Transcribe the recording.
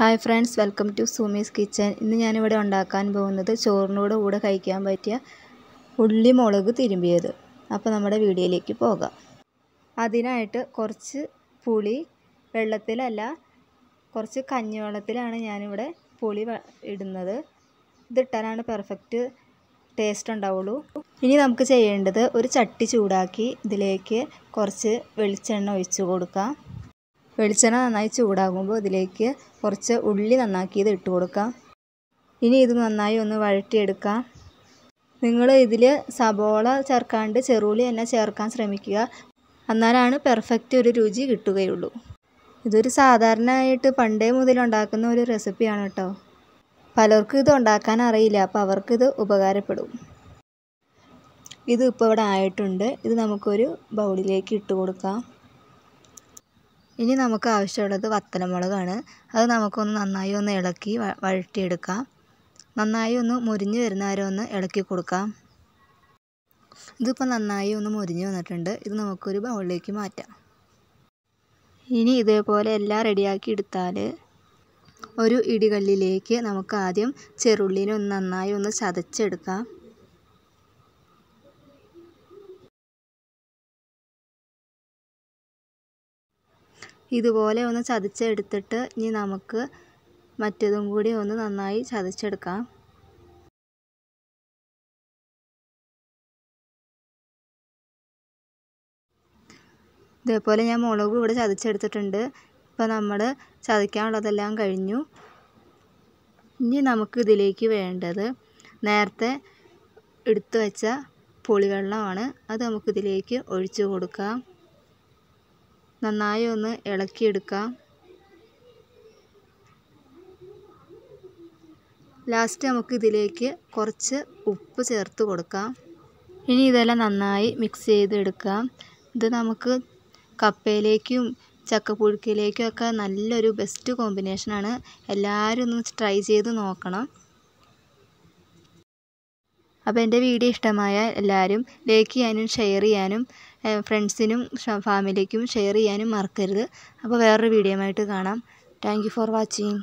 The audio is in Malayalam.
hi friends welcome to Soomi's kitchen ഇന്ന് ഞാനിവിടെ ഉണ്ടാക്കാൻ പോകുന്നത് ചോറിനോട് കൂടെ കഴിക്കാൻ പറ്റിയ ഉള്ളി മുളക് തിരുമ്പിയത് അപ്പോൾ നമ്മുടെ വീഡിയോയിലേക്ക് പോകാം അതിനായിട്ട് കുറച്ച് പുളി വെള്ളത്തിലല്ല കുറച്ച് കഞ്ഞിവെള്ളത്തിലാണ് ഞാനിവിടെ പുളി ഇടുന്നത് ഇതിട്ടാനാണ് പെർഫെക്റ്റ് ടേസ്റ്റ് ഉണ്ടാവുള്ളൂ ഇനി നമുക്ക് ചെയ്യേണ്ടത് ഒരു ചട്ടി ചൂടാക്കി ഇതിലേക്ക് കുറച്ച് വെളിച്ചെണ്ണ ഒഴിച്ച് കൊടുക്കാം വെളിച്ചെണ്ണ നന്നായി ചൂടാകുമ്പോൾ ഇതിലേക്ക് കുറച്ച് ഉള്ളി നന്നാക്കിയത് ഇട്ട് കൊടുക്കാം ഇനി ഇത് നന്നായി ഒന്ന് വഴറ്റിയെടുക്കാം നിങ്ങൾ ഇതിൽ സബോള ചേർക്കാണ്ട് ചെറുളി തന്നെ ചേർക്കാൻ ശ്രമിക്കുക എന്നാലാണ് പെർഫെക്റ്റ് ഒരു രുചി കിട്ടുകയുള്ളൂ ഇതൊരു സാധാരണയായിട്ട് പണ്ടേ മുതലുണ്ടാക്കുന്ന ഒരു റെസിപ്പിയാണ് കേട്ടോ പലർക്കും ഇത് ഉണ്ടാക്കാൻ അറിയില്ല അപ്പോൾ ഇത് ഉപകാരപ്പെടും ഇത് ഇപ്പോൾ ഇവിടെ ആയിട്ടുണ്ട് ഇത് നമുക്കൊരു ബൗളിലേക്ക് ഇട്ട് കൊടുക്കാം ഇനി നമുക്ക് ആവശ്യമുള്ളത് വത്തലമുളകാണ് അത് നമുക്കൊന്ന് നന്നായി ഒന്ന് ഇളക്കി വഴറ്റിയെടുക്കാം നന്നായി ഒന്ന് മുരിഞ്ഞ് വരുന്ന വരെ ഒന്ന് ഇളക്കി കൊടുക്കാം ഇതിപ്പോൾ നന്നായി ഒന്ന് മുരിഞ്ഞ് വന്നിട്ടുണ്ട് ഇത് നമുക്കൊരു ബൗളിലേക്ക് മാറ്റാം ഇനി ഇതേപോലെ എല്ലാം റെഡിയാക്കി എടുത്താൽ ഒരു ഇടികല്ലിലേക്ക് നമുക്ക് ആദ്യം ചെറുള്ളിനെ ഒന്ന് നന്നായി ഒന്ന് ചതച്ചെടുക്കാം ഇതുപോലെ ഒന്ന് ചതച്ചെടുത്തിട്ട് ഇനി നമുക്ക് മറ്റതും കൂടി ഒന്ന് നന്നായി ചതച്ചെടുക്കാം ഇതേപോലെ ഞാൻ മുളകും ഇവിടെ ചതച്ചെടുത്തിട്ടുണ്ട് ഇപ്പോൾ നമ്മൾ ചതയ്ക്കാനുള്ളതെല്ലാം കഴിഞ്ഞു ഇനി നമുക്ക് ഇതിലേക്ക് വേണ്ടത് നേരത്തെ എടുത്തു വെച്ച പുളിവെള്ളമാണ് അത് നമുക്കിതിലേക്ക് ഒഴിച്ചു കൊടുക്കാം നന്നായി ഒന്ന് ഇളക്കിയെടുക്കാം ലാസ്റ്റ് നമുക്ക് ഇതിലേക്ക് കുറച്ച് ഉപ്പ് ചേർത്ത് കൊടുക്കാം ഇനി ഇതെല്ലാം നന്നായി മിക്സ് ചെയ്തെടുക്കാം ഇത് നമുക്ക് കപ്പയിലേക്കും ചക്കപ്പുഴുക്കിലേക്കും ഒക്കെ നല്ലൊരു ബെസ്റ്റ് കോമ്പിനേഷനാണ് എല്ലാവരും ഒന്ന് ട്രൈ ചെയ്ത് നോക്കണം അപ്പോൾ എൻ്റെ വീഡിയോ ഇഷ്ടമായ എല്ലാവരും ലൈക്ക് ചെയ്യാനും ഷെയർ ചെയ്യാനും ഫ്രണ്ട്സിനും ഫാമിലിക്കും ഷെയർ ചെയ്യാനും മറക്കരുത് അപ്പോൾ വേറൊരു വീഡിയോയുമായിട്ട് കാണാം താങ്ക് യു ഫോർ വാച്ചിങ്